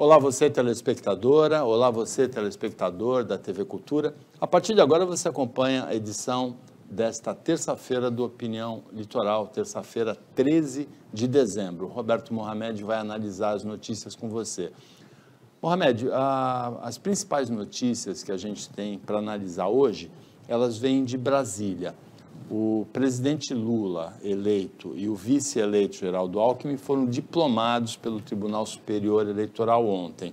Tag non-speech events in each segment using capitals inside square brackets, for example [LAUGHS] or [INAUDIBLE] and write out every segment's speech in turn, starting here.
Olá você telespectadora, olá você telespectador da TV Cultura. A partir de agora você acompanha a edição desta terça-feira do Opinião Litoral, terça-feira 13 de dezembro. Roberto Mohamed vai analisar as notícias com você. Mohamed, a, as principais notícias que a gente tem para analisar hoje, elas vêm de Brasília o presidente Lula eleito e o vice-eleito Geraldo Alckmin foram diplomados pelo Tribunal Superior Eleitoral ontem.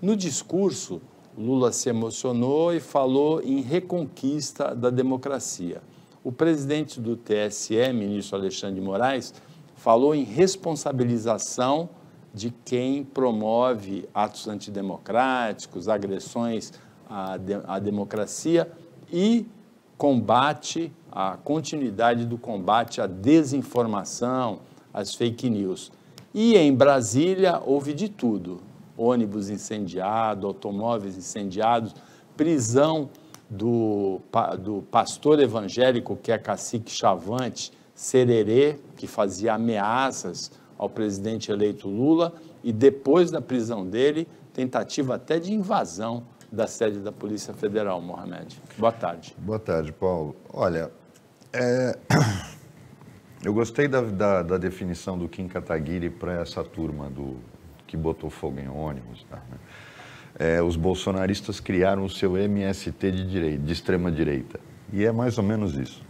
No discurso, Lula se emocionou e falou em reconquista da democracia. O presidente do TSE, ministro Alexandre de Moraes, falou em responsabilização de quem promove atos antidemocráticos, agressões à, de à democracia e combate a continuidade do combate à desinformação, às fake news. E em Brasília houve de tudo: ônibus incendiado, automóveis incendiados, prisão do, do pastor evangélico que é cacique Chavante, Sererê, que fazia ameaças ao presidente eleito Lula, e depois da prisão dele, tentativa até de invasão da sede da Polícia Federal, Mohamed. Boa tarde. Boa tarde, Paulo. Olha, é, [COUGHS] eu gostei da, da, da, definição do Kim Kataguiri para essa turma do que botou fogo em ônibus. Tá, né? é, os bolsonaristas criaram o seu MST de, direita, de extrema direita. E é mais ou menos isso.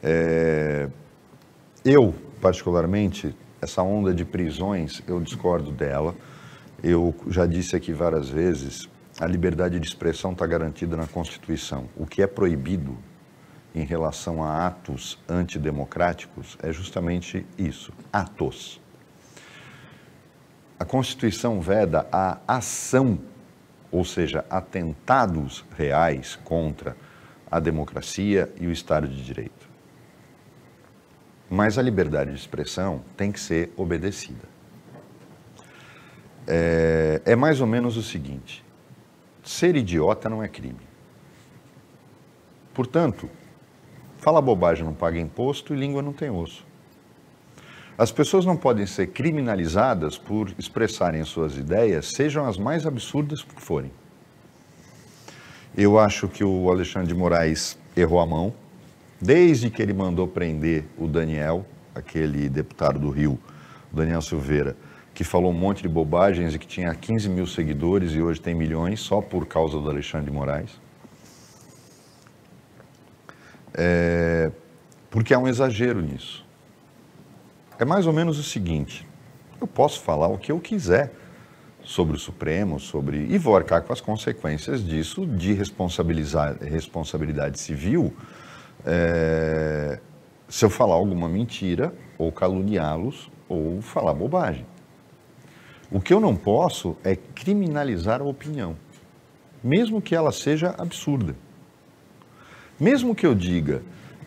É, eu, particularmente, essa onda de prisões, eu discordo dela. Eu já disse aqui várias vezes, a liberdade de expressão está garantida na Constituição. O que é proibido em relação a atos antidemocráticos é justamente isso: atos. A Constituição veda a ação, ou seja, atentados reais contra a democracia e o Estado de Direito. Mas a liberdade de expressão tem que ser obedecida. É, é mais ou menos o seguinte: ser idiota não é crime. Portanto, Fala bobagem, não paga imposto e língua não tem osso. As pessoas não podem ser criminalizadas por expressarem suas ideias, sejam as mais absurdas que forem. Eu acho que o Alexandre de Moraes errou a mão, desde que ele mandou prender o Daniel, aquele deputado do Rio, Daniel Silveira, que falou um monte de bobagens e que tinha 15 mil seguidores e hoje tem milhões só por causa do Alexandre de Moraes é, porque há um exagero nisso. É mais ou menos o seguinte: eu posso falar o que eu quiser sobre o Supremo, sobre e vou arcar com as consequências disso de responsabilizar responsabilidade civil é, se eu falar alguma mentira ou caluniá-los ou falar bobagem. O que eu não posso é criminalizar a opinião, mesmo que ela seja absurda. Mesmo que eu diga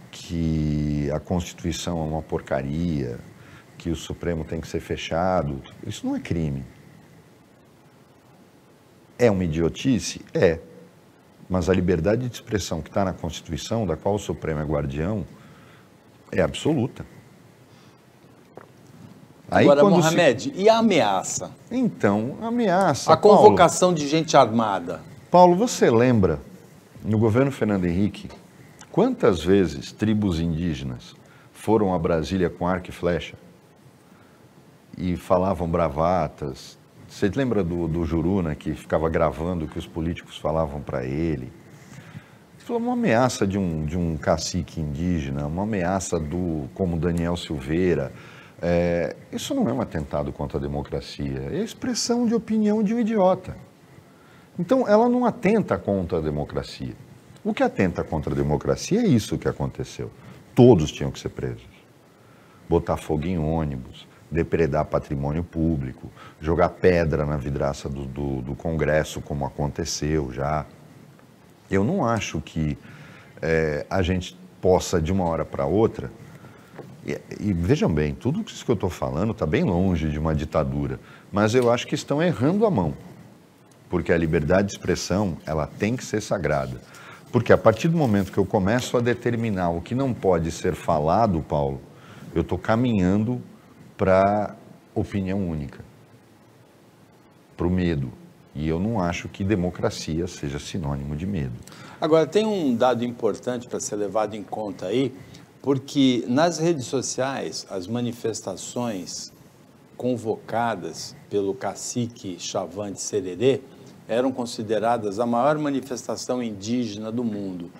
que a Constituição é uma porcaria, que o Supremo tem que ser fechado, isso não é crime. É uma idiotice? É. Mas a liberdade de expressão que está na Constituição, da qual o Supremo é guardião, é absoluta. Aí, Agora, Mohamed, se... e a ameaça? Então, a ameaça. A Paulo, convocação de gente armada. Paulo, você lembra no governo Fernando Henrique, quantas vezes tribos indígenas foram a Brasília com arco e flecha e falavam bravatas? Você lembra do, do Juruna que ficava gravando o que os políticos falavam para ele? Foi é uma ameaça de um, de um cacique indígena, uma ameaça do, como Daniel Silveira. É, isso não é um atentado contra a democracia, é expressão de opinião de um idiota. Então, ela não atenta contra a democracia. O que atenta contra a democracia é isso que aconteceu. Todos tinham que ser presos. Botar fogo em ônibus, depredar patrimônio público, jogar pedra na vidraça do, do, do Congresso, como aconteceu já. Eu não acho que é, a gente possa, de uma hora para outra, e, e, vejam bem, tudo isso que eu estou falando está bem longe de uma ditadura, mas eu acho que estão errando a mão porque a liberdade de expressão ela tem que ser sagrada. Porque a partir do momento que eu começo a determinar o que não pode ser falado, Paulo, eu estou caminhando para opinião única, para o medo. E eu não acho que democracia seja sinônimo de medo. Agora, tem um dado importante para ser levado em conta aí, porque nas redes sociais, as manifestações convocadas pelo cacique Chavante Sererê, eram consideradas a maior manifestação indígena do mundo.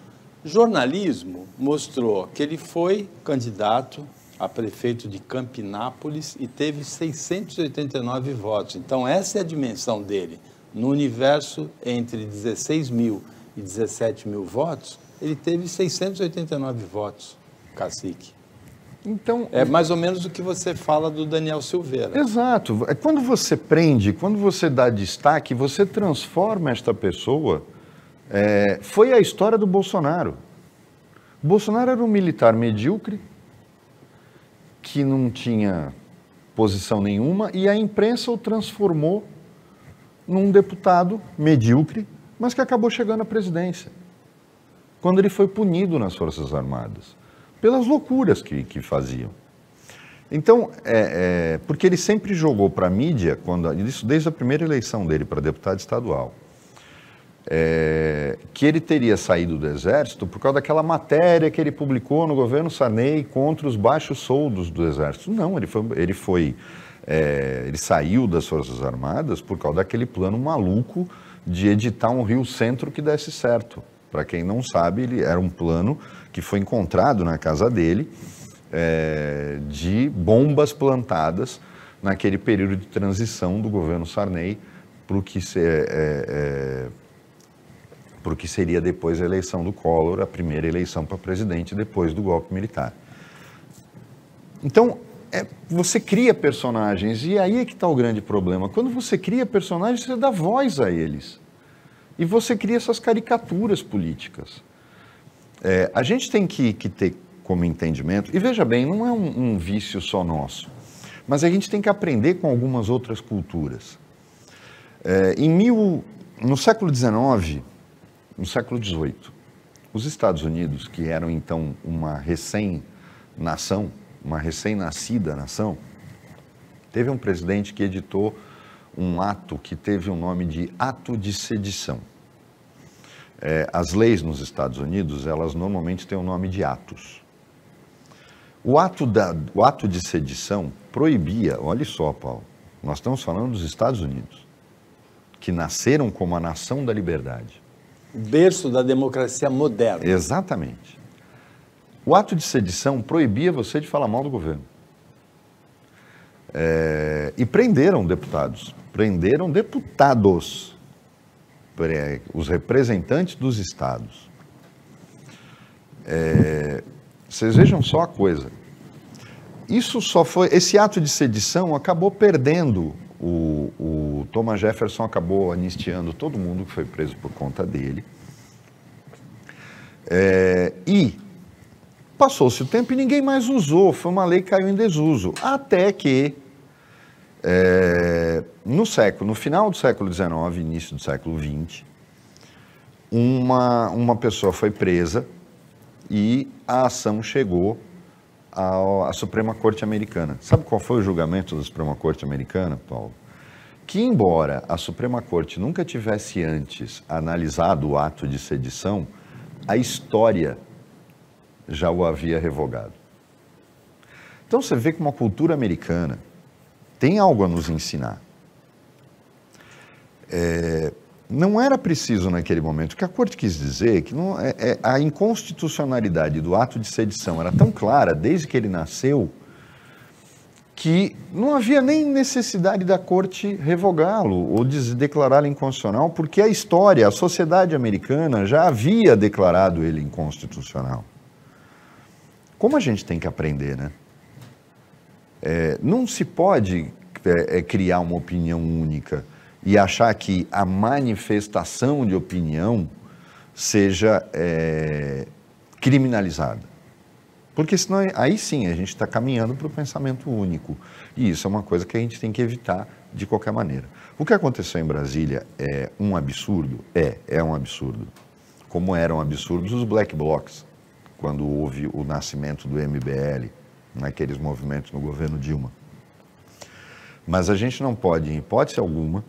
Jornalismo mostrou que ele foi candidato a prefeito de Campinápolis e teve 689 votos. Então, essa é a dimensão dele. No universo entre 16 mil e 17 mil votos, ele teve 689 votos, cacique. Então, é mais ou menos o que você fala do Daniel Silveira. Exato. É quando você prende, quando você dá destaque, você transforma esta pessoa. É, foi a história do Bolsonaro. Bolsonaro era um militar medíocre que não tinha posição nenhuma e a imprensa o transformou num deputado medíocre, mas que acabou chegando à presidência. Quando ele foi punido nas Forças Armadas pelas loucuras que, que faziam. Então, é, é, porque ele sempre jogou para a mídia, quando, isso desde a primeira eleição dele para deputado estadual, é, que ele teria saído do Exército por causa daquela matéria que ele publicou no governo sanei contra os baixos soldos do Exército. Não, ele foi. Ele, foi, é, ele saiu das Forças Armadas por causa daquele plano maluco de editar um Rio Centro que desse certo. Para quem não sabe, ele era um plano que foi encontrado na casa dele é, de bombas plantadas naquele período de transição do governo Sarney para o que, se, é, é, é que seria depois a eleição do Collor, a primeira eleição para presidente depois do golpe militar. Então, é, você cria personagens, e aí é que está o grande problema. Quando você cria personagens, você dá voz a eles. E você cria essas caricaturas políticas. É, a gente tem que, que, ter como entendimento, e veja bem, não é um, um vício só nosso, mas a gente tem que aprender com algumas outras culturas. É, em mil, no século XIX, no século XVIII, os Estados Unidos, que eram então uma recém-nação, uma recém-nascida nação, teve um presidente que editou um ato que teve o nome de ato de sedição. É, as leis nos Estados Unidos, elas normalmente têm o nome de atos. O ato, da, o ato de sedição proibia, olha só, Paulo, nós estamos falando dos Estados Unidos, que nasceram como a nação da liberdade. Berço da democracia moderna. Exatamente. O ato de sedição proibia você de falar mal do governo. É, e prenderam deputados prenderam deputados, os representantes dos estados. É, vocês vejam só a coisa. Isso só foi. Esse ato de sedição acabou perdendo. O, o Thomas Jefferson acabou anistiando todo mundo que foi preso por conta dele. É, e passou-se o tempo e ninguém mais usou. Foi uma lei que caiu em desuso. Até que é, no século, no final do século XIX, início do século XX, uma, uma pessoa foi presa e a ação chegou à, à Suprema Corte Americana. Sabe qual foi o julgamento da Suprema Corte Americana, Paulo? Que, embora a Suprema Corte nunca tivesse antes analisado o ato de sedição, a história já o havia revogado. Então você vê que uma cultura americana tem algo a nos ensinar. É, não era preciso naquele momento. que a corte quis dizer é que não, é, é, a inconstitucionalidade do ato de sedição era tão clara desde que ele nasceu que não havia nem necessidade da corte revogá-lo ou declará-lo inconstitucional, porque a história, a sociedade americana já havia declarado ele inconstitucional. Como a gente tem que aprender, né? É, não se pode é, é, criar uma opinião única e achar que a manifestação de opinião seja é, criminalizada. Porque senão aí sim a gente está caminhando para o pensamento único. E isso é uma coisa que a gente tem que evitar de qualquer maneira. O que aconteceu em Brasília é um absurdo? É, é um absurdo. Como eram absurdos os black blocs, quando houve o nascimento do MBL, naqueles movimentos no governo Dilma. Mas a gente não pode, em hipótese alguma,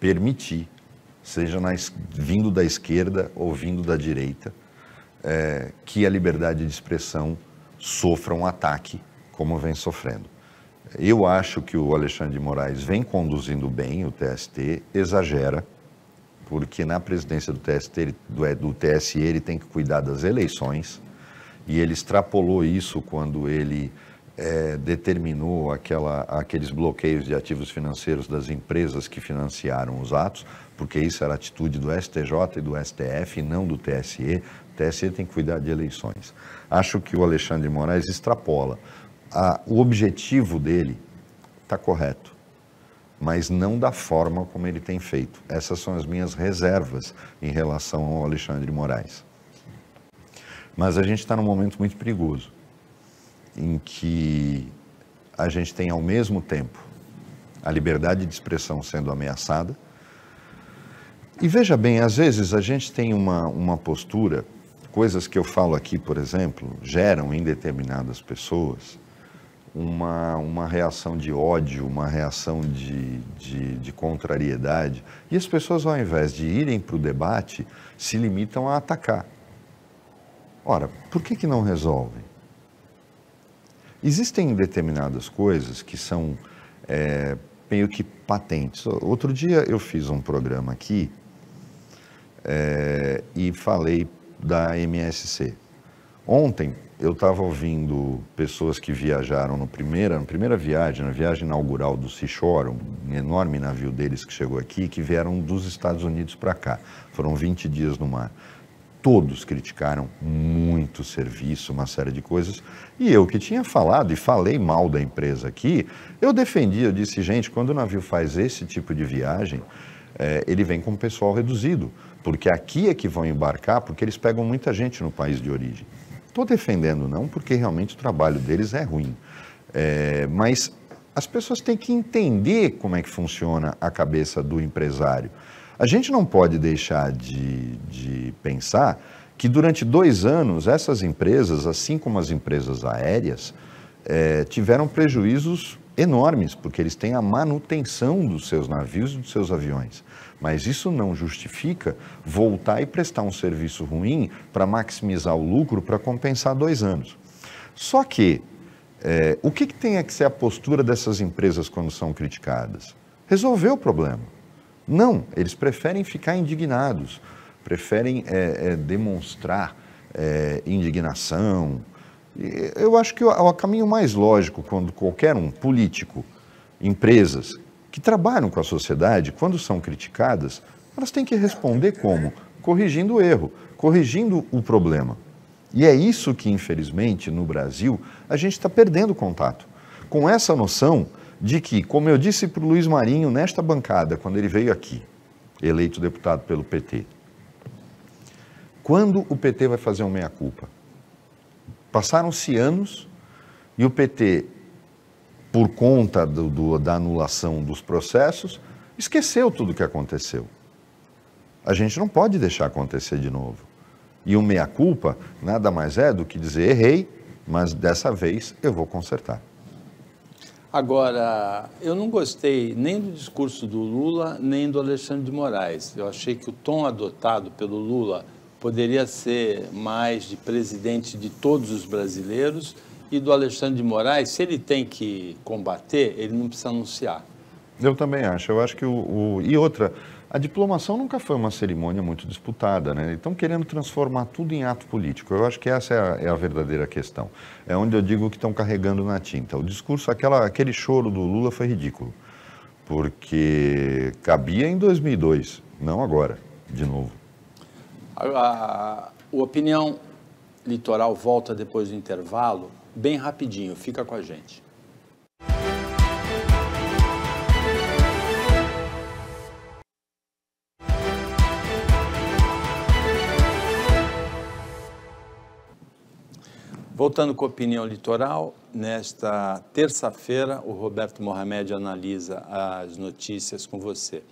permitir, seja na, vindo da esquerda ou vindo da direita, é, que a liberdade de expressão sofra um ataque como vem sofrendo. Eu acho que o Alexandre de Moraes vem conduzindo bem o TST, exagera, porque na presidência do, TST, do, é, do TSE ele tem que cuidar das eleições e ele extrapolou isso quando ele é, determinou aquela, aqueles bloqueios de ativos financeiros das empresas que financiaram os atos, porque isso era atitude do STJ e do STF, não do TSE. O TSE tem que cuidar de eleições. Acho que o Alexandre Moraes extrapola. A, o objetivo dele está correto, mas não da forma como ele tem feito. Essas são as minhas reservas em relação ao Alexandre Moraes. Mas a gente está num momento muito perigoso, em que a gente tem ao mesmo tempo a liberdade de expressão sendo ameaçada. E veja bem, às vezes a gente tem uma, uma postura, coisas que eu falo aqui, por exemplo, geram em determinadas pessoas uma, uma reação de ódio, uma reação de, de, de contrariedade. E as pessoas, ao invés de irem para o debate, se limitam a atacar. Ora, por que, que não resolvem? Existem determinadas coisas que são é, meio que patentes. Outro dia eu fiz um programa aqui é, e falei da MSC. Ontem eu estava ouvindo pessoas que viajaram no primeira, na primeira viagem, na viagem inaugural do Seashore, um enorme navio deles que chegou aqui, que vieram dos Estados Unidos para cá. Foram 20 dias no mar todos criticaram muito serviço, uma série de coisas. E eu que tinha falado e falei mal da empresa aqui, eu defendi, eu disse, gente, quando o navio faz esse tipo de viagem, é, ele vem com pessoal reduzido, porque aqui é que vão embarcar, porque eles pegam muita gente no país de origem. Estou defendendo não, porque realmente o trabalho deles é ruim. É, mas as pessoas têm que entender como é que funciona a cabeça do empresário. A gente não pode deixar de, de pensar que durante dois anos essas empresas, assim como as empresas aéreas, é, tiveram prejuízos enormes, porque eles têm a manutenção dos seus navios e dos seus aviões. Mas isso não justifica voltar e prestar um serviço ruim para maximizar o lucro para compensar dois anos. Só que é, o que, que tem que ser a postura dessas empresas quando são criticadas? Resolver o problema não, eles preferem ficar indignados, preferem é, é, demonstrar é, indignação. Eu acho que o, o caminho mais lógico quando qualquer um, político, empresas que trabalham com a sociedade, quando são criticadas, elas têm que responder como? Corrigindo o erro, corrigindo o problema. E é isso que, infelizmente, no Brasil, a gente está perdendo contato. Com essa noção, de que, como eu disse para o Luiz Marinho nesta bancada, quando ele veio aqui, eleito deputado pelo PT, quando o PT vai fazer uma meia-culpa? Passaram-se anos e o PT, por conta do, do, da anulação dos processos, esqueceu tudo o que aconteceu. A gente não pode deixar acontecer de novo. E o meia-culpa nada mais é do que dizer errei, mas dessa vez eu vou consertar. Agora, eu não gostei nem do discurso do Lula, nem do Alexandre de Moraes. Eu achei que o tom adotado pelo Lula poderia ser mais de presidente de todos os brasileiros e do Alexandre de Moraes, se ele tem que combater, ele não precisa anunciar. Eu também acho. Eu acho que o, o... e outra, a diplomação nunca foi uma cerimônia muito disputada, né? Então querendo transformar tudo em ato político. Eu acho que essa é a, é a, verdadeira questão. É onde eu digo que estão carregando na tinta. O discurso, aquela, aquele choro do Lula foi ridículo, porque cabia em 2002, não agora, de novo. A, a, a opinião litoral volta depois do intervalo, bem rapidinho. Fica com a gente. Voltando com a opinião litoral, nesta terça-feira o Roberto Mohamed analisa as notícias com você.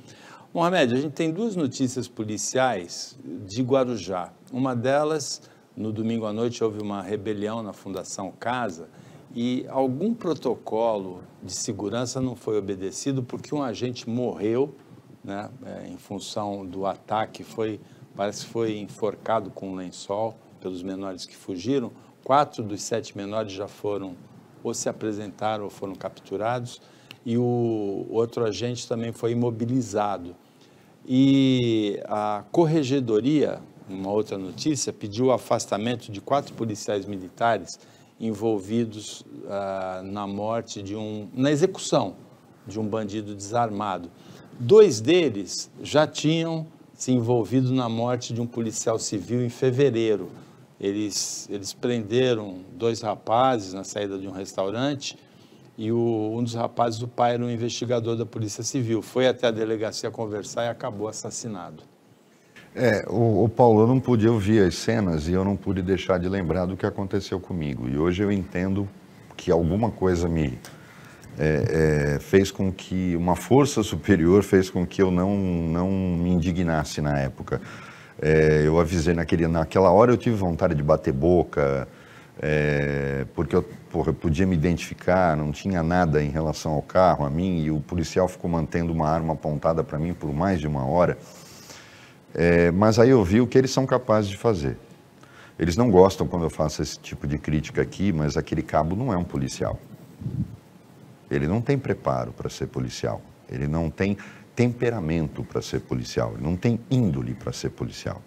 Mohamed, a gente tem duas notícias policiais de Guarujá. Uma delas, no domingo à noite houve uma rebelião na Fundação Casa e algum protocolo de segurança não foi obedecido porque um agente morreu, né, é, em função do ataque, foi parece que foi enforcado com um lençol pelos menores que fugiram quatro dos sete menores já foram ou se apresentaram ou foram capturados e o outro agente também foi imobilizado. E a corregedoria, uma outra notícia, pediu o afastamento de quatro policiais militares envolvidos uh, na morte de um, na execução de um bandido desarmado. Dois deles já tinham se envolvido na morte de um policial civil em fevereiro eles, eles prenderam dois rapazes na saída de um restaurante e o, um dos rapazes, o pai, era um investigador da Polícia Civil. Foi até a delegacia conversar e acabou assassinado. É, o, o Paulo, eu não pude, ouvir as cenas e eu não pude deixar de lembrar do que aconteceu comigo. E hoje eu entendo que alguma coisa me é, é, fez com que, uma força superior fez com que eu não, não me indignasse na época. É, eu avisei naquele, naquela hora, eu tive vontade de bater boca, é, porque eu, porra, eu, podia me identificar, não tinha nada em relação ao carro, a mim, e o policial ficou mantendo uma arma apontada para mim por mais de uma hora. É, mas aí eu vi o que eles são capazes de fazer. Eles não gostam quando eu faço esse tipo de crítica aqui, mas aquele cabo não é um policial. Ele não tem preparo para ser policial. Ele não tem temperamento para ser policial, não tem índole para ser policial.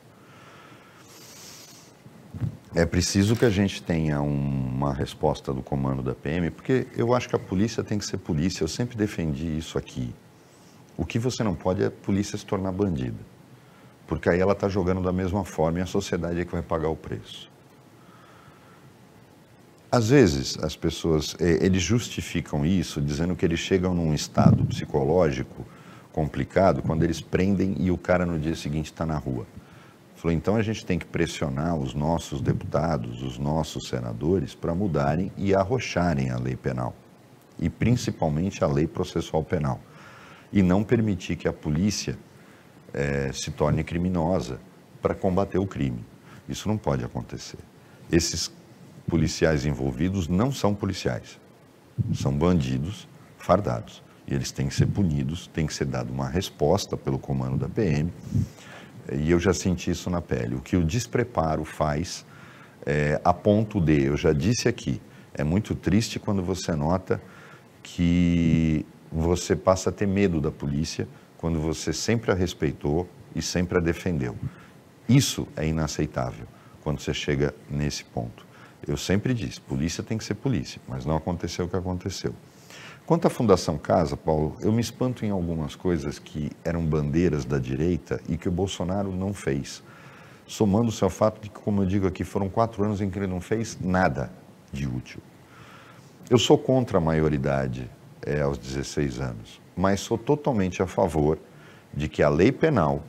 É preciso que a gente tenha uma resposta do comando da PM, porque eu acho que a polícia tem que ser polícia. Eu sempre defendi isso aqui. O que você não pode é a polícia se tornar bandida, porque aí ela está jogando da mesma forma e a sociedade é que vai pagar o preço. Às vezes as pessoas eh, eles justificam isso dizendo que eles chegam num estado psicológico complicado quando eles prendem e o cara no dia seguinte está na rua. Falou, então a gente tem que pressionar os nossos deputados, os nossos senadores para mudarem e arrocharem a lei penal. E principalmente a lei processual penal. E não permitir que a polícia é, se torne criminosa para combater o crime. Isso não pode acontecer. Esses policiais envolvidos não são policiais, são bandidos fardados e eles têm que ser punidos, tem que ser dada uma resposta pelo comando da PM. E eu já senti isso na pele. O que o despreparo faz é, a ponto de, eu já disse aqui, é muito triste quando você nota que você passa a ter medo da polícia quando você sempre a respeitou e sempre a defendeu. Isso é inaceitável quando você chega nesse ponto. Eu sempre disse, polícia tem que ser polícia, mas não aconteceu o que aconteceu. Quanto à Fundação Casa, Paulo, eu me espanto em algumas coisas que eram bandeiras da direita e que o Bolsonaro não fez. Somando-se ao fato de que, como eu digo aqui, foram quatro anos em que ele não fez nada de útil. Eu sou contra a maioridade é, aos 16 anos, mas sou totalmente a favor de que a lei penal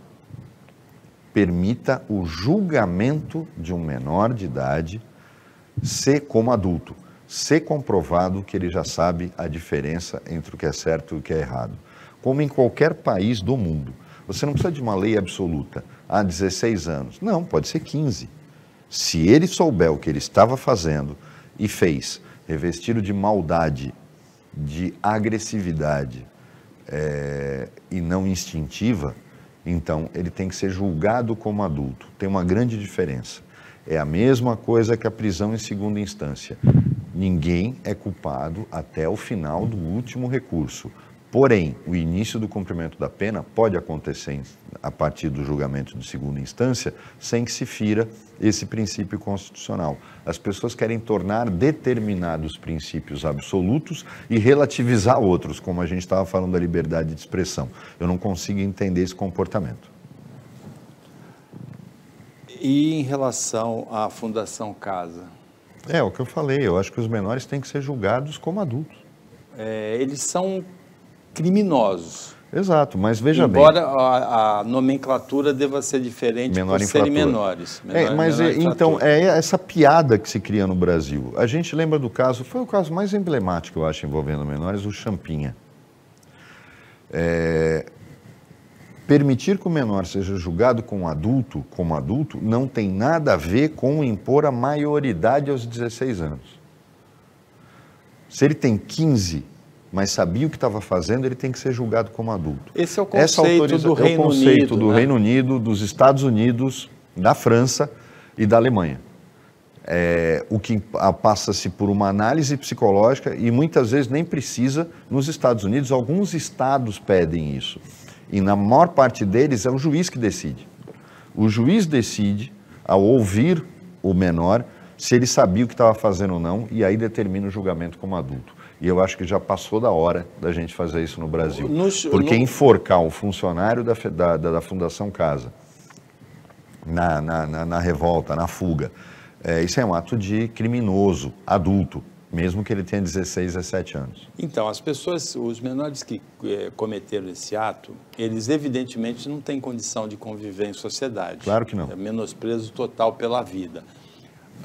permita o julgamento de um menor de idade ser como adulto ser comprovado que ele já sabe a diferença entre o que é certo e o que é errado. Como em qualquer país do mundo. Você não precisa de uma lei absoluta. Há 16 anos. Não, pode ser 15. Se ele souber o que ele estava fazendo e fez, revestido de maldade, de agressividade é, e não instintiva, então ele tem que ser julgado como adulto. Tem uma grande diferença. É a mesma coisa que a prisão em segunda instância. Ninguém é culpado até o final do último recurso. Porém, o início do cumprimento da pena pode acontecer a partir do julgamento de segunda instância, sem que se fira esse princípio constitucional. As pessoas querem tornar determinados princípios absolutos e relativizar outros, como a gente estava falando da liberdade de expressão. Eu não consigo entender esse comportamento. E em relação à Fundação Casa? É, o que eu falei, eu acho que os menores têm que ser julgados como adultos. É, eles são criminosos. Exato, mas veja Embora bem. Embora a, nomenclatura deva ser diferente Menor por serem menores. menores é, mas menor é, então, é essa piada que se cria no Brasil. A gente lembra do caso, foi o caso mais emblemático, eu acho, envolvendo menores, o Champinha. É, Permitir que o menor seja julgado como adulto, como adulto, não tem nada a ver com impor a maioridade aos 16 anos. Se ele tem 15, mas sabia o que estava fazendo, ele tem que ser julgado como adulto. Esse é o conceito do Reino Unido. É o conceito Unido, do né? Reino Unido, dos Estados Unidos, da França e da Alemanha. É, o que passa-se por uma análise psicológica e muitas vezes nem precisa. Nos Estados Unidos, alguns estados pedem isso. E na maior parte deles é o juiz que decide. O juiz decide, ao ouvir o menor, se ele sabia o que estava fazendo ou não, e aí determina o julgamento como adulto. E eu acho que já passou da hora da gente fazer isso no Brasil. Porque no... enforcar um funcionário da, da, da Fundação Casa na, na, na, na revolta, na fuga, é, isso é um ato de criminoso, adulto mesmo que ele tenha 16, 17 anos. Então, as pessoas, os menores que é, cometeram esse ato, eles evidentemente não têm condição de conviver em sociedade. Claro que não. É menosprezo total pela vida.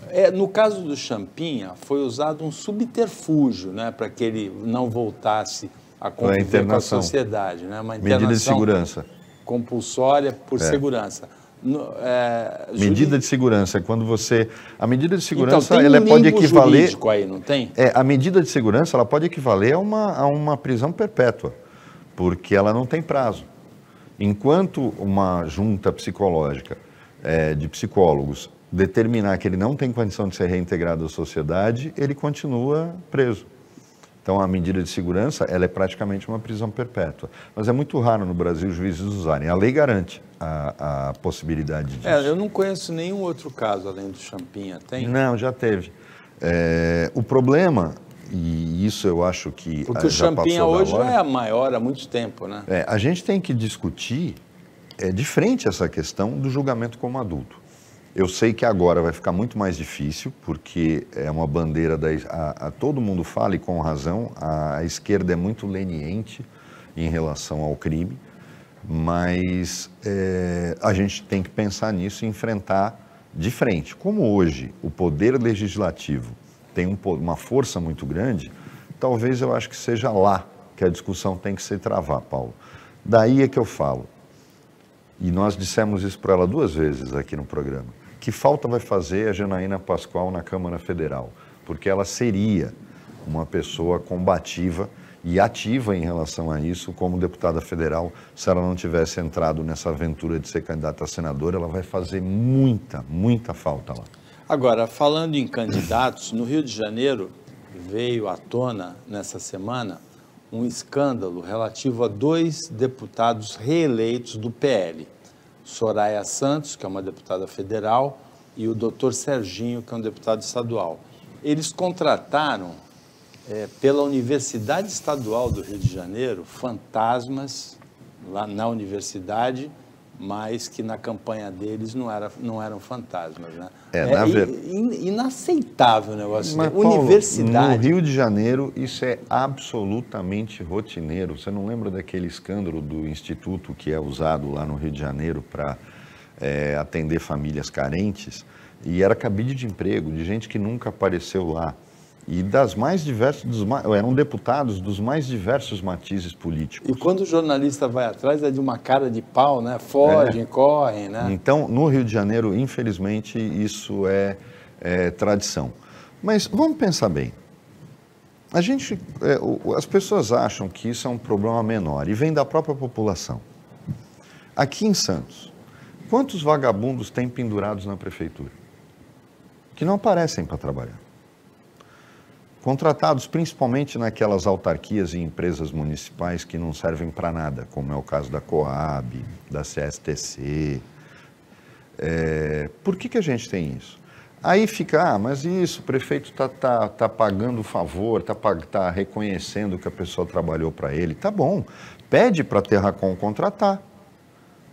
É, no caso do Champinha, foi usado um subterfúgio né, para que ele não voltasse a conviver a com a sociedade. Né? Uma internação Medida de segurança. Compulsória por é. segurança. No, é, medida de segurança, quando você. A medida de então, segurança então, ela um pode equivaler. Aí, não tem? É, a medida de segurança ela pode equivaler a uma, a uma prisão perpétua, porque ela não tem prazo. Enquanto uma junta psicológica é, de psicólogos determinar que ele não tem condição de ser reintegrado à sociedade, ele continua preso. Então, a medida de segurança ela é praticamente uma prisão perpétua. Mas é muito raro no Brasil os juízes usarem. A lei garante a, a possibilidade é, disso. É, eu não conheço nenhum outro caso além do Champinha. Tem? Não, já teve. É, o problema, e isso eu acho que. Porque o Champinha hoje hora, é a maior há muito tempo, né? É, a gente tem que discutir é, de frente essa questão do julgamento como adulto. Eu sei que agora vai ficar muito mais difícil, porque é uma bandeira da. A, a todo mundo fala, e com razão, a, a esquerda é muito leniente em relação ao crime, mas é, a gente tem que pensar nisso e enfrentar de frente. Como hoje o poder legislativo tem um, uma força muito grande, talvez eu acho que seja lá que a discussão tem que se travar, Paulo. Daí é que eu falo. E nós dissemos isso para ela duas vezes aqui no programa que falta vai fazer a Janaína Pascoal na Câmara Federal? Porque ela seria uma pessoa combativa e ativa em relação a isso como deputada federal. Se ela não tivesse entrado nessa aventura de ser candidata a senadora, ela vai fazer muita, muita falta lá. Agora, falando em candidatos, no Rio de Janeiro veio à tona nessa semana um escândalo relativo a dois deputados reeleitos do PL. Soraya Santos, que é uma deputada federal, e o doutor Serginho, que é um deputado estadual. Eles contrataram é, pela Universidade Estadual do Rio de Janeiro fantasmas lá na universidade mas que na campanha deles não, era, não eram fantasmas. Né? É, é na ver... inaceitável o negócio. Mas, Paulo, Universidade. No Rio de Janeiro, isso é absolutamente rotineiro. Você não lembra daquele escândalo do instituto que é usado lá no Rio de Janeiro para é, atender famílias carentes? E era cabide de emprego, de gente que nunca apareceu lá e das mais diversas, dos, eram deputados dos mais diversos matizes políticos. E quando o jornalista vai atrás é de uma cara de pau, né? Fogem, é. correm, né? Então, no Rio de Janeiro, infelizmente, isso é, é tradição. Mas vamos pensar bem. A gente, é, o, as pessoas acham que isso é um problema menor e vem da própria população. Aqui em Santos, quantos vagabundos tem pendurados na prefeitura que não aparecem para trabalhar? contratados principalmente naquelas autarquias e empresas municipais que não servem para nada, como é o caso da Coab, da CSTC. É, por que, que a gente tem isso? Aí fica, ah, mas isso, o prefeito está tá, tá pagando favor, está tá reconhecendo que a pessoa trabalhou para ele. Tá bom, pede para a Terracom contratar,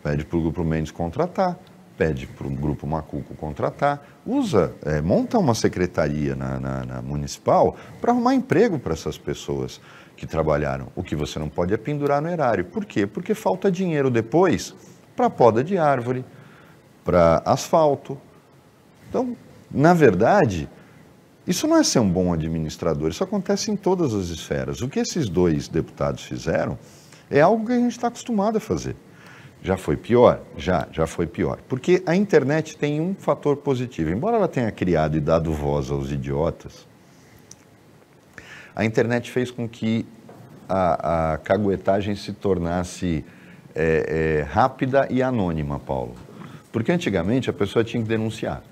pede para o Grupo Mendes contratar pede para o Grupo Macuco contratar, usa, é, monta uma secretaria na, na, na municipal para arrumar emprego para essas pessoas que trabalharam. O que você não pode é pendurar no erário. Por quê? Porque falta dinheiro depois para poda de árvore, para asfalto. Então, na verdade, isso não é ser um bom administrador, isso acontece em todas as esferas. O que esses dois deputados fizeram é algo que a gente está acostumado a fazer. Já foi pior? Já, já foi pior. Porque a internet tem um fator positivo. Embora ela tenha criado e dado voz aos idiotas, a internet fez com que a, a caguetagem se tornasse é, é, rápida e anônima, Paulo. Porque antigamente a pessoa tinha que denunciar.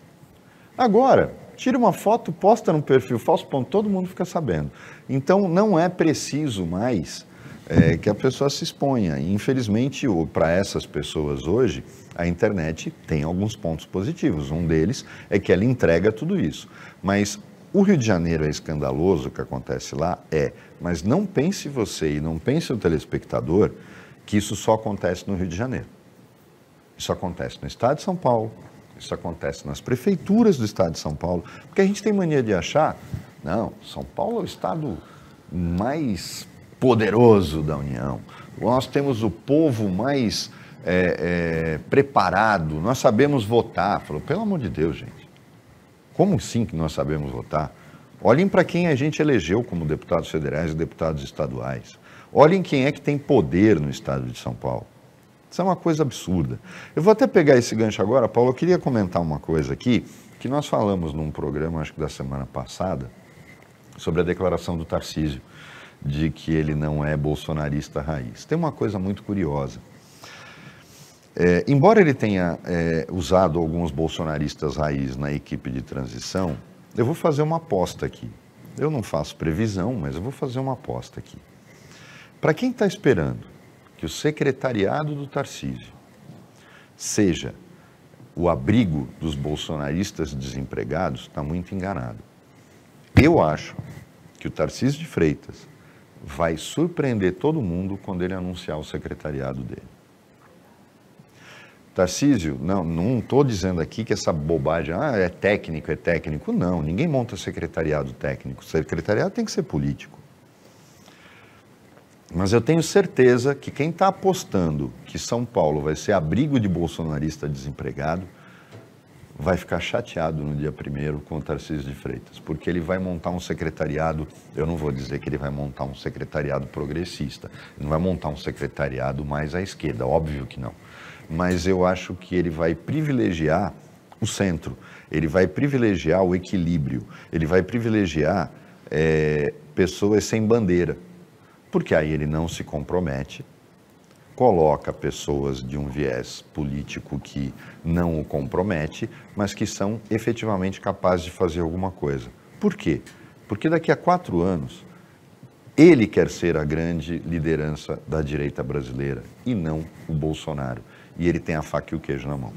Agora, tira uma foto, posta num perfil falso, ponto, todo mundo fica sabendo. Então, não é preciso mais é, que a pessoa se exponha. infelizmente, para essas pessoas hoje, a internet tem alguns pontos positivos. Um deles é que ela entrega tudo isso. Mas o Rio de Janeiro é escandaloso, o que acontece lá é. Mas não pense você e não pense o telespectador que isso só acontece no Rio de Janeiro. Isso acontece no estado de São Paulo, isso acontece nas prefeituras do estado de São Paulo, porque a gente tem mania de achar, não, São Paulo é o estado mais poderoso da União. Nós temos o povo mais é, é, preparado, nós sabemos votar. Falou, pelo amor de Deus, gente. Como sim que nós sabemos votar? Olhem para quem a gente elegeu como deputados federais e deputados estaduais. Olhem quem é que tem poder no estado de São Paulo. Isso é uma coisa absurda. Eu vou até pegar esse gancho agora, Paulo. Eu queria comentar uma coisa aqui que nós falamos num programa, acho que da semana passada, sobre a declaração do Tarcísio de que ele não é bolsonarista raiz. Tem uma coisa muito curiosa. É, embora ele tenha é, usado alguns bolsonaristas raiz na equipe de transição, eu vou fazer uma aposta aqui. Eu não faço previsão, mas eu vou fazer uma aposta aqui. Para quem está esperando que o secretariado do Tarcísio seja o abrigo dos bolsonaristas desempregados, está muito enganado. Eu acho que o Tarcísio de Freitas vai surpreender todo mundo quando ele anunciar o secretariado dele. Tarcísio, não, não estou dizendo aqui que essa bobagem, ah, é técnico, é técnico. Não, ninguém monta secretariado técnico. Secretariado tem que ser político. Mas eu tenho certeza que quem está apostando que São Paulo vai ser abrigo de bolsonarista desempregado vai ficar chateado no dia primeiro com o Tarcísio de Freitas, porque ele vai montar um secretariado, eu não vou dizer que ele vai montar um secretariado progressista, ele não vai montar um secretariado mais à esquerda, óbvio que não. Mas eu acho que ele vai privilegiar o centro, ele vai privilegiar o equilíbrio, ele vai privilegiar é, pessoas sem bandeira, porque aí ele não se compromete coloca pessoas de um viés político que não o compromete, mas que são efetivamente capazes de fazer alguma coisa. Por quê? Porque daqui a quatro anos ele quer ser a grande liderança da direita brasileira e não o Bolsonaro. E ele tem a faca e o queijo na mão.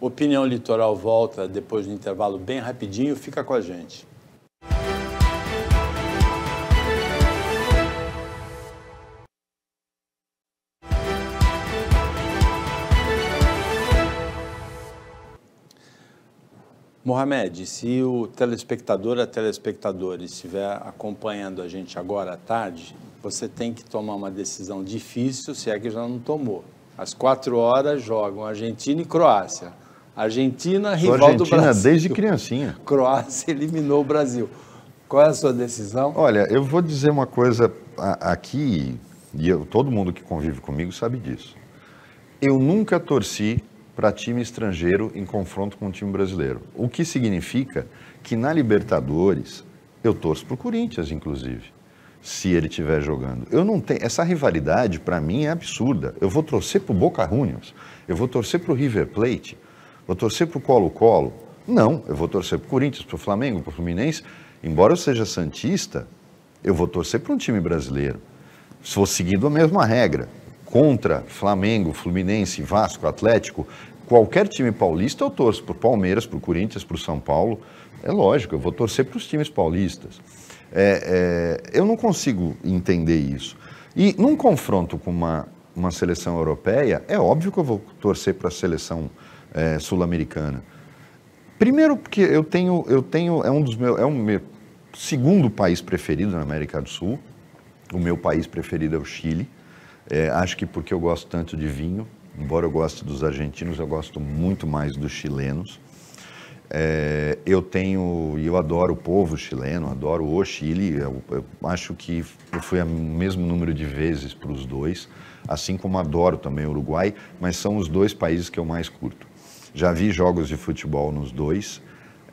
Opinião Litoral volta depois do intervalo bem rapidinho. Fica com a gente. Mohamed, se o telespectador a telespectador estiver acompanhando a gente agora à tarde, você tem que tomar uma decisão difícil, se é que já não tomou. Às quatro horas jogam Argentina e Croácia. Argentina, rival Argentina do Brasil. desde criancinha. [LAUGHS] Croácia eliminou o Brasil. Qual é a sua decisão? Olha, eu vou dizer uma coisa aqui, e eu, todo mundo que convive comigo sabe disso. Eu nunca torci para time estrangeiro em confronto com o time brasileiro. O que significa que na Libertadores eu torço para o Corinthians, inclusive, se ele estiver jogando. Eu não tenho essa rivalidade para mim é absurda. Eu vou torcer para o Boca Juniors, eu vou torcer para o River Plate, vou torcer para o Colo-Colo. Não, eu vou torcer para o Corinthians, para o Flamengo, para o Fluminense. Embora eu seja santista, eu vou torcer para um time brasileiro. Se for seguindo a mesma regra, contra Flamengo, Fluminense, Vasco, Atlético, qualquer time paulista eu torço Por Palmeiras, por Corinthians, por São Paulo. É lógico, eu vou torcer para os times paulistas. É, é, eu não consigo entender isso. E num confronto com uma, uma seleção europeia, é óbvio que eu vou torcer para a seleção é, sul-americana. Primeiro porque eu tenho, eu tenho, é um dos meus, é o meu segundo país preferido na América do Sul. O meu país preferido é o Chile. É, acho que porque eu gosto tanto de vinho, embora eu goste dos argentinos, eu gosto muito mais dos chilenos. É, eu tenho, e eu adoro o povo chileno, adoro o Chile, eu, eu acho que eu fui o mesmo número de vezes para os dois, assim como adoro também o Uruguai, mas são os dois países que eu mais curto. Já vi jogos de futebol nos dois,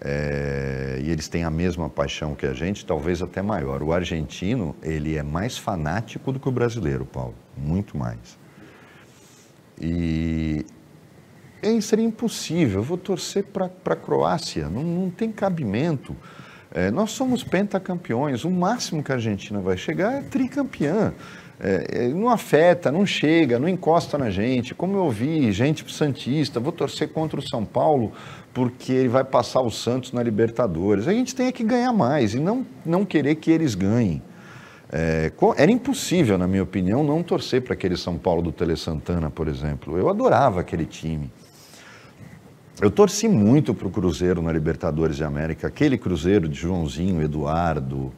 é, e eles têm a mesma paixão que a gente, talvez até maior. O argentino, ele é mais fanático do que o brasileiro, Paulo, muito mais. E, e seria impossível, eu vou torcer para a Croácia, não, não tem cabimento. É, nós somos pentacampeões, o máximo que a Argentina vai chegar é tricampeã. É, é, não afeta, não chega, não encosta na gente. Como eu vi gente santista, vou torcer contra o São Paulo porque ele vai passar o Santos na Libertadores. A gente tem é que ganhar mais e não, não querer que eles ganhem. É, era impossível, na minha opinião, não torcer para aquele São Paulo do Tele Santana, por exemplo. Eu adorava aquele time. Eu torci muito para o Cruzeiro na Libertadores de América. Aquele Cruzeiro de Joãozinho, Eduardo.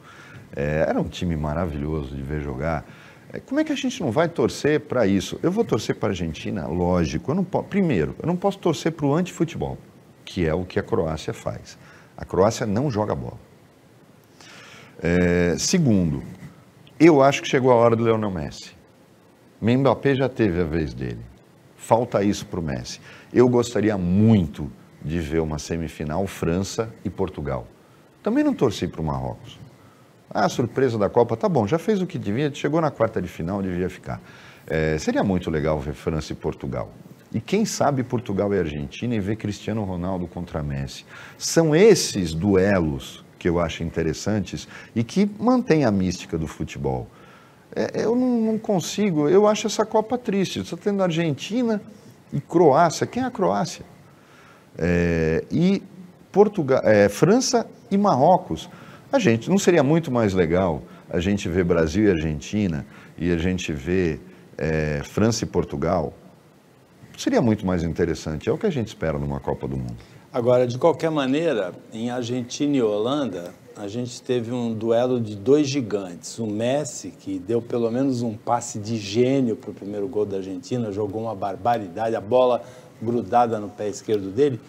É, era um time maravilhoso de ver jogar. É, como é que a gente não vai torcer para isso? Eu vou torcer para a Argentina, lógico. Eu não primeiro, eu não posso torcer para o antifutebol, que é o que a Croácia faz. A Croácia não joga bola. É, segundo, eu acho que chegou a hora do Leonel Messi. Mbappé já teve a vez dele. Falta isso para o Messi. Eu gostaria muito de ver uma semifinal França e Portugal. Também não torci para o Marrocos. Ah, surpresa da Copa, tá bom, já fez o que devia, chegou na quarta de final, devia ficar. É, seria muito legal ver França e Portugal. E quem sabe Portugal e Argentina e ver Cristiano Ronaldo contra Messi. São esses duelos que eu acho interessantes e que mantêm a mística do futebol. É, eu não, não, consigo, eu acho essa Copa triste. Só tendo Argentina e Croácia. Quem é a Croácia? É, e Portugal, é, França e Marrocos. A gente não seria muito mais legal a gente ver Brasil e Argentina e a gente ver é, França e Portugal? Seria muito mais interessante. É o que a gente espera numa Copa do Mundo. Agora, de qualquer maneira, em Argentina e Holanda, a gente teve um duelo de dois gigantes. O Messi, que deu pelo menos um passe de gênio para o primeiro gol da Argentina, jogou uma barbaridade, a bola grudada no pé esquerdo dele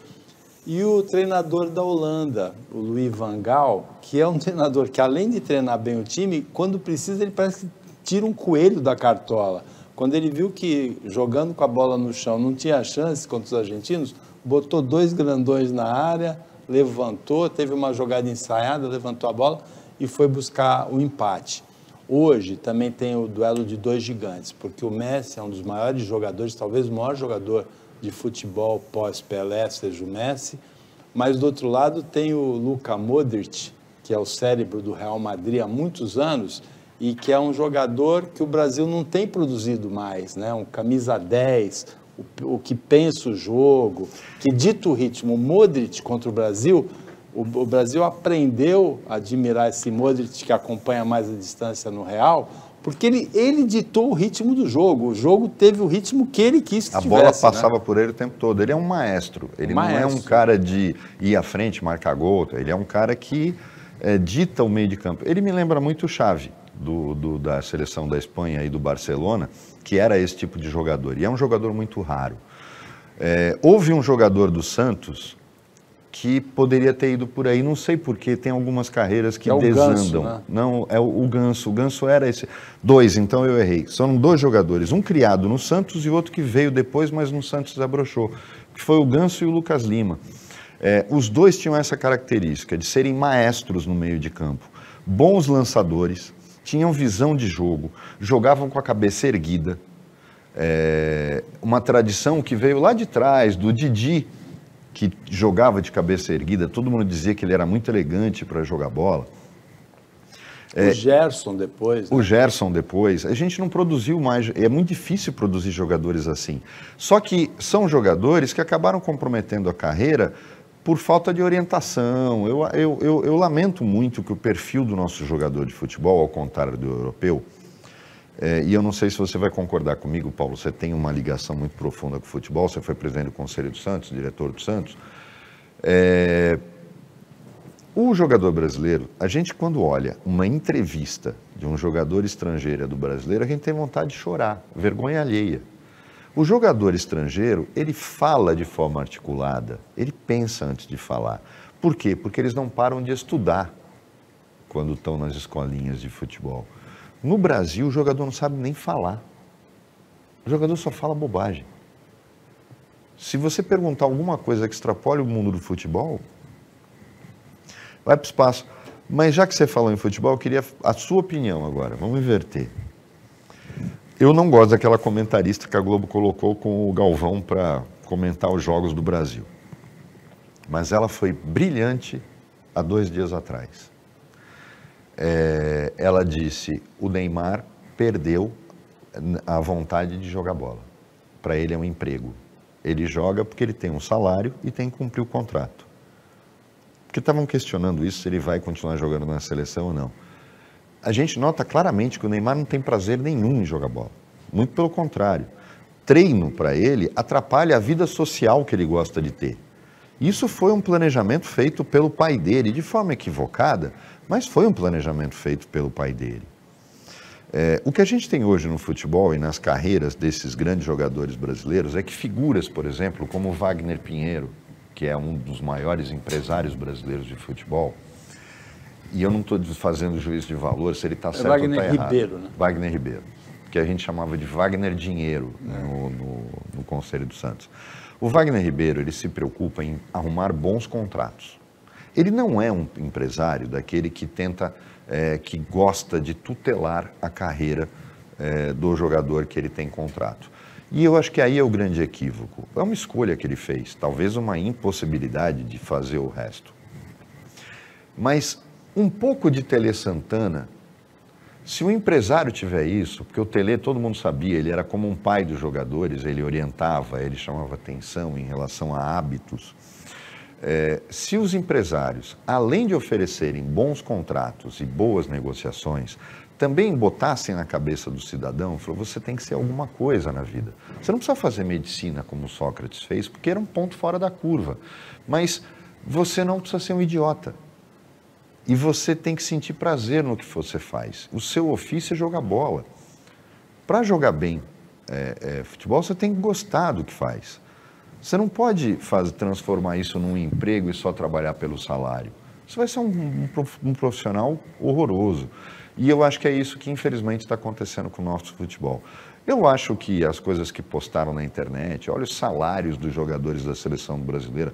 e o treinador da Holanda, o Louis Van Gaal, que é um [LAUGHS] treinador que além de treinar bem o time, quando precisa ele parece que tira um coelho da cartola. Quando ele viu que jogando com a bola no chão não tinha chance contra os argentinos, botou dois grandões na área, levantou, teve uma jogada ensaiada, levantou a bola e foi buscar o empate. Hoje também tem o duelo de dois gigantes, porque o Messi é um dos maiores jogadores, talvez o maior jogador de futebol pós-Pelé, seja o Messi, mas do outro lado tem o Luka Modric, que é o cérebro do Real Madrid há muitos anos e que é um jogador que o Brasil não tem produzido mais, né? Um camisa 10, o, o que pensa o jogo, que dito o ritmo. O Modric contra o Brasil, o, o Brasil aprendeu a admirar esse Modric que acompanha mais a distância no Real, porque ele, ele ditou o ritmo do jogo. O jogo teve o ritmo que ele quis que A tivesse, bola né? passava né? por ele o tempo todo. Ele é um maestro. Ele um não maestro. é um cara de ir à frente, marcar gol. Ele é um cara que é, dita o meio de campo. Ele me lembra muito o Xavi, do, do, da seleção da Espanha e do Barcelona, que era esse tipo de jogador. E é um jogador muito raro. É, houve um jogador do Santos que poderia ter ido por aí. Não sei porque tem algumas carreiras que é desandam. Ganso, né? Não, é o, o Ganso. O Ganso era esse. Dois, então eu errei. São dois jogadores, um criado no Santos e outro que veio depois, mas no Santos abrochou, que foi o Ganso e o Lucas Lima. É, os dois tinham essa característica de serem maestros no meio de campo, bons lançadores, tinham visão de jogo, jogavam com a cabeça erguida. É, uma tradição que veio lá de trás, do Didi, que jogava de cabeça erguida, todo mundo dizia que ele era muito elegante para jogar bola. O é, Gerson depois. Né? O Gerson depois. A gente não produziu mais. É muito difícil produzir jogadores assim. Só que são jogadores que acabaram comprometendo a carreira por falta de orientação. Eu, eu, eu, eu lamento muito que o perfil do nosso jogador de futebol, ao contrário do europeu, é, e eu não sei se você vai concordar comigo, Paulo, você tem uma ligação muito profunda com o futebol, você foi presidente do Conselho do Santos, diretor do Santos. É, o jogador brasileiro, a gente quando olha uma entrevista de um jogador estrangeiro do brasileiro, a gente tem vontade de chorar, vergonha alheia. O jogador estrangeiro, ele fala de forma articulada, ele pensa antes de falar. Por quê? Porque eles não param de estudar quando estão nas escolinhas de futebol. No Brasil, o jogador não sabe nem falar. O jogador só fala bobagem. Se você perguntar alguma coisa que extrapole o mundo do futebol, vai para o espaço. Mas já que você falou em futebol, eu queria a sua opinião agora. Vamos inverter. Eu não gosto daquela comentarista que a Globo colocou com o Galvão para comentar os jogos do Brasil. Mas ela foi brilhante há dois dias atrás é, ela disse: o Neymar perdeu a vontade de jogar bola. Para ele é um emprego. Ele joga porque ele tem um salário e tem que cumprir o contrato. Porque estavam questionando isso, se ele vai continuar jogando na seleção ou não. A gente nota claramente que o Neymar não tem prazer nenhum em jogar bola. Muito pelo contrário. Treino para ele atrapalha a vida social que ele gosta de ter. Isso foi um planejamento feito pelo pai dele de forma equivocada, mas foi um planejamento feito pelo pai dele. É, o que a gente tem hoje no futebol e nas carreiras desses grandes jogadores brasileiros é que figuras, por exemplo, como Wagner Pinheiro, que é um dos maiores empresários brasileiros de futebol, e eu não estou fazendo juízo de valor se ele está é certo é Wagner ou está errado. Ribeiro, né? Wagner Ribeiro, que a gente chamava de Wagner Dinheiro né, no, no, no Conselho do Santos. O Wagner Ribeiro ele se preocupa em arrumar bons contratos. Ele não é um empresário daquele que tenta, é, que gosta de tutelar a carreira é, do jogador que ele tem contrato. E eu acho que aí é o grande equívoco. É uma escolha que ele fez, talvez uma impossibilidade de fazer o resto. Mas um pouco de Tele Santana, se o empresário tiver isso, porque o Tele todo mundo sabia, ele era como um pai dos jogadores, ele orientava, ele chamava atenção em relação a hábitos. É, se os empresários, além de oferecerem bons contratos e boas negociações, também botassem na cabeça do cidadão, falou, você tem que ser alguma coisa na vida. Você não precisa fazer medicina como Sócrates fez, porque era um ponto fora da curva. Mas você não precisa ser um idiota. E você tem que sentir prazer no que você faz. O seu ofício é jogar bola. Para jogar bem é, é, futebol, você tem que gostar do que faz. Você não pode fazer, transformar isso num emprego e só trabalhar pelo salário. Você vai ser um, um profissional horroroso. E eu acho que é isso que, infelizmente, está acontecendo com o nosso futebol. Eu acho que as coisas que postaram na internet, olha os salários dos jogadores da seleção brasileira.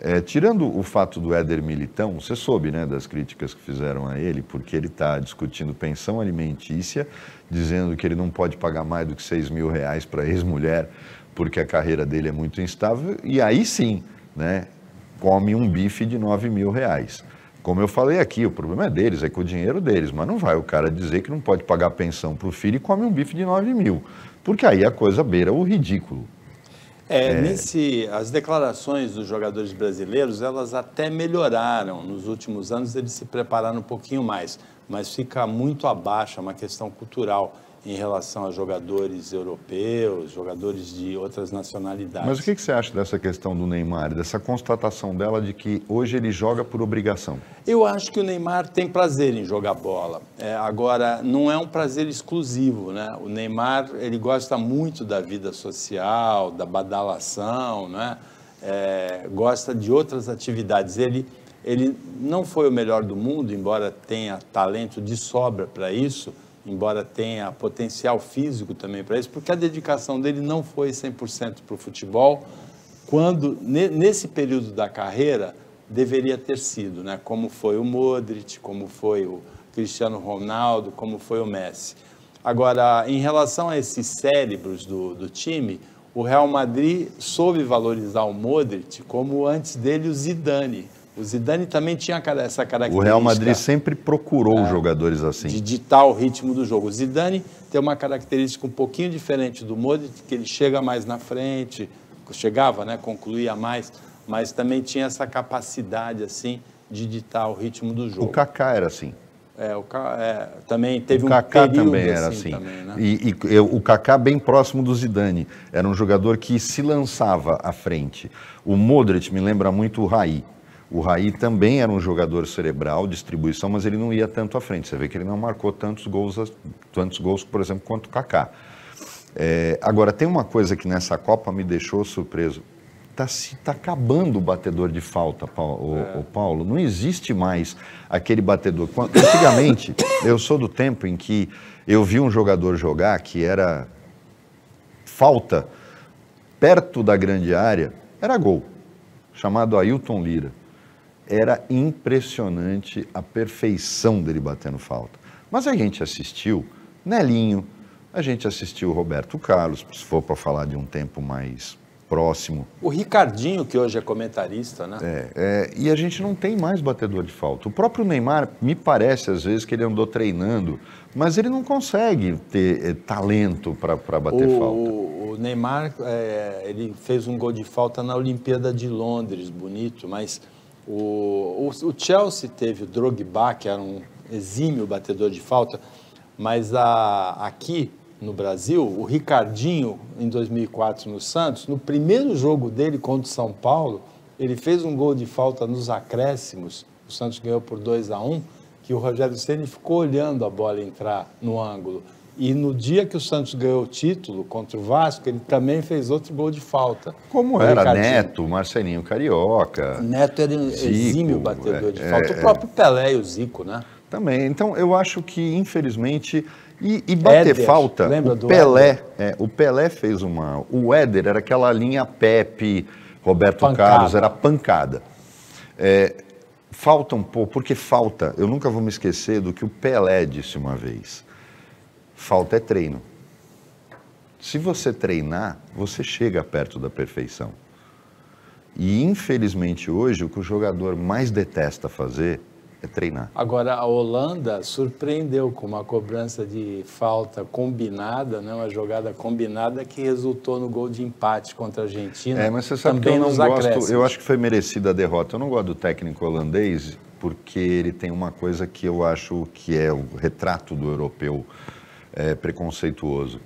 É, tirando o fato do Éder Militão, você soube né, das críticas que fizeram a ele, porque ele está discutindo pensão alimentícia, dizendo que ele não pode pagar mais do que 6 mil reais para ex-mulher, porque a carreira dele é muito instável, e aí sim, né, come um bife de 9 mil reais. Como eu falei aqui, o problema é deles, é com o dinheiro deles, mas não vai o cara dizer que não pode pagar pensão para o filho e come um bife de 9 mil, porque aí a coisa beira o ridículo. É, é... Nesse, as declarações dos jogadores brasileiros, elas até melhoraram. Nos últimos anos eles se prepararam um pouquinho mais, mas fica muito abaixo, é uma questão cultural em relação a jogadores europeus, jogadores de outras nacionalidades. Mas o que, você acha dessa questão do Neymar, dessa constatação dela de que hoje ele joga por obrigação? Eu acho que o Neymar tem prazer em jogar bola. É, agora, não é um prazer exclusivo, né? O Neymar, ele gosta muito da vida social, da badalação, né? É, gosta de outras atividades. Ele, ele não foi o melhor do mundo, embora tenha talento de sobra para isso, embora tenha potencial físico também para isso, porque a dedicação dele não foi 100% para o futebol, quando nesse período da carreira deveria ter sido, né? como foi o Modric, como foi o Cristiano Ronaldo, como foi o Messi. Agora, em relação a esses cérebros do, do time, o Real Madrid soube valorizar o Modric como antes dele o Zidane. O Zidane também tinha essa característica. O Real Madrid sempre procurou é, jogadores assim. De ditar o ritmo do jogo. O Zidane tem uma característica um pouquinho diferente do Modric, que ele chega mais na frente, chegava, né, concluía mais, mas também tinha essa capacidade assim de ditar o ritmo do jogo. O Kaká era assim. É, o Ka, é, também teve o Kaká um também assim era assim. assim. Também, né? E, e eu, o Kaká bem próximo do Zidane, era um jogador que se lançava à frente. O Modric me lembra muito o Raí. O Raí também era um jogador cerebral, distribuição, mas ele não ia tanto à frente. Você vê que ele não marcou tantos gols, tantos gols por exemplo, quanto o Kaká. É, agora, tem uma coisa que nessa Copa me deixou surpreso. Está tá acabando o batedor de falta, Paulo, é. o, o, Paulo. Não existe mais aquele batedor. antigamente, eu sou do tempo em que eu vi um jogador jogar que era falta perto da grande área, era gol. Chamado Ailton Lira era impressionante a perfeição dele batendo falta. Mas a gente assistiu Nelinho, a gente assistiu Roberto Carlos, se for para falar de um tempo mais próximo. O Ricardinho, que hoje é comentarista, né? É, é, e a gente não tem mais batedor de falta. O próprio Neymar, me parece às vezes que ele andou treinando, mas ele não consegue ter é, talento para bater o, falta. O Neymar, é, ele fez um gol de falta na Olimpíada de Londres, bonito, mas o, o, o, Chelsea teve o Drogba, que era um exímio batedor de falta, mas a, aqui no Brasil, o Ricardinho, em 2004 no Santos, no primeiro jogo dele contra o São Paulo, ele fez um gol de falta nos acréscimos, o Santos ganhou por 2 a 1 que o Rogério Ceni ficou olhando a bola entrar no ângulo. E no dia que o Santos ganhou o título contra o Vasco, ele também fez outro gol de falta. Como era Neto, Marcelinho Carioca. Neto era Zico, exímio é, batedor é, de falta. É, o próprio Pelé e o Zico, né? Também. Então, eu acho que, infelizmente. E, e bater Éder, falta, lembra o do Pelé, é, o Pelé fez uma. O Éder era aquela linha Pepe, Roberto pancada. Carlos, era pancada. É, falta um pouco, porque falta. Eu nunca vou me esquecer do que o Pelé disse uma vez Falta é treino. Se você treinar, você chega perto da perfeição. E infelizmente hoje o que o jogador mais detesta fazer é treinar. Agora a Holanda surpreendeu com uma cobrança de falta combinada, né, uma jogada combinada que resultou no gol de empate contra a Argentina. É, mas você sabe Também que eu não gosto, acréscimos. eu acho que foi merecida a derrota. Eu não gosto do técnico holandês porque ele tem uma coisa que eu acho que é o retrato do europeu é, preconceituoso.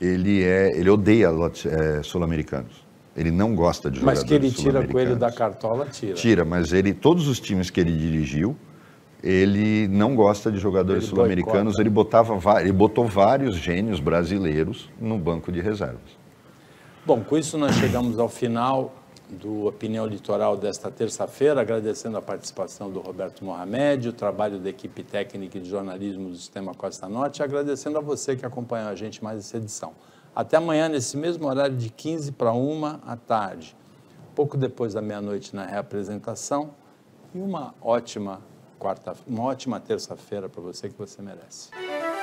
Ele, é, ele odeia é, sul-americanos. Ele não gosta de jogadores Mas que ele tira com ele da cartola, tira. Tira, mas ele todos os times que ele dirigiu, ele não gosta de jogadores sul-americanos. Ele botava ele botou vários gênios brasileiros no banco de reservas. Bom, com isso nós chegamos ao final do Opinião Litoral desta terça-feira, agradecendo a participação do Roberto Mohamed, o trabalho da equipe técnica de jornalismo do Sistema Costa Norte, e agradecendo a você que acompanhou a gente mais essa edição. Até amanhã, nesse mesmo horário de 15 para 1 à tarde, pouco depois da meia-noite na reapresentação, e uma ótima quarta, uma ótima terça-feira para você que você merece.